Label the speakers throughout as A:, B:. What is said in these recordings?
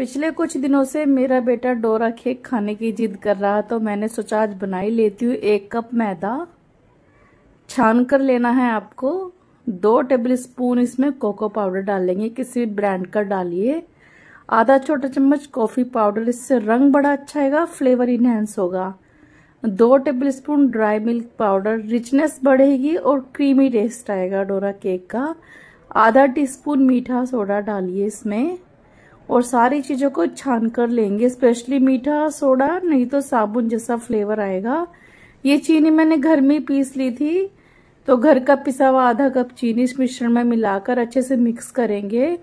A: पिछले कुछ दिनों से मेरा बेटा डोरा केक खाने की जिद कर रहा तो मैंने सोचा आज बना ही लेती हूँ एक कप मैदा छान कर लेना है आपको दो टेबल स्पून इसमें कोको पाउडर डालेंगे किसी ब्रांड का डालिए आधा छोटा चम्मच कॉफ़ी पाउडर इससे रंग बड़ा अच्छा आएगा फ्लेवर इन्हेंस होगा दो tablespoon dry milk powder richness बढ़ेगी और क्रीमी टेस्ट आएगा डोरा केक का आधा टीस्पून मीठा सोडा डालिए इसमें और सारी चीज़ों को छान कर लेंगे स्पेशली मीठा सोडा नहीं तो साबुन जैसा फ्लेवर आएगा ये चीनी मैंने घर में पीस ली थी तो घर का पिसा हुआ आधा कप चीनी इस मिश्रण में मिलाकर अच्छे से मिक्स करेंगे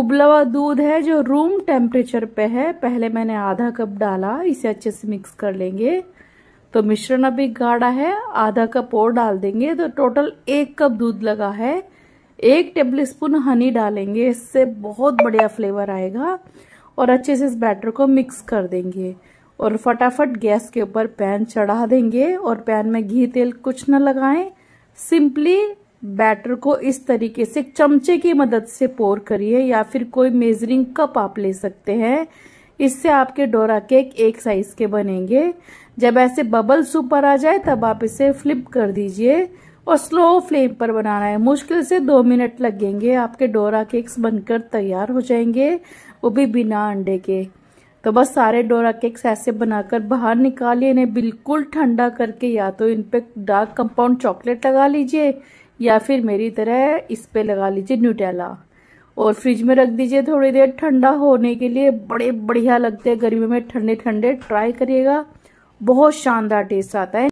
A: उबला हुआ दूध है जो रूम टेम्परेचर पे है पहले मैंने आधा कप डाला इसे अच्छे से मिक्स कर लेंगे तो मिश्रण अभी गाढ़ा है आधा कप और डाल देंगे तो टोटल एक कप दूध लगा है एक टेबलस्पून हनी डालेंगे इससे बहुत बढ़िया फ्लेवर आएगा और अच्छे से इस बैटर को मिक्स कर देंगे और फटाफट गैस के ऊपर पैन चढ़ा देंगे और पैन में घी तेल कुछ न लगाएं सिंपली बैटर को इस तरीके से चमचे की मदद से पोर करिए या फिर कोई मेजरिंग कप आप ले सकते हैं इससे आपके डोरा केक एक साइज के बनेंगे जब ऐसे बबल्स ऊपर आ जाए तब आप इसे फ्लिप कर दीजिए और स्लो फ्लेम पर बनाना है मुश्किल से दो मिनट लगेंगे आपके डोरा केक्स बनकर तैयार हो जाएंगे वो भी बिना अंडे के तो बस सारे डोरा केक्स ऐसे बनाकर बाहर निकालिए इन्हें बिल्कुल ठंडा करके या तो इन पे डार्क कंपाउंड चॉकलेट लगा लीजिए या फिर मेरी तरह इस पे लगा लीजिए न्यूटेला और फ्रिज में रख दीजिए थोड़ी देर ठंडा होने के लिए बड़े बढ़िया लगते हैं गर्मी में ठंडे ठंडे ट्राई करिएगा बहुत शानदार टेस्ट आता है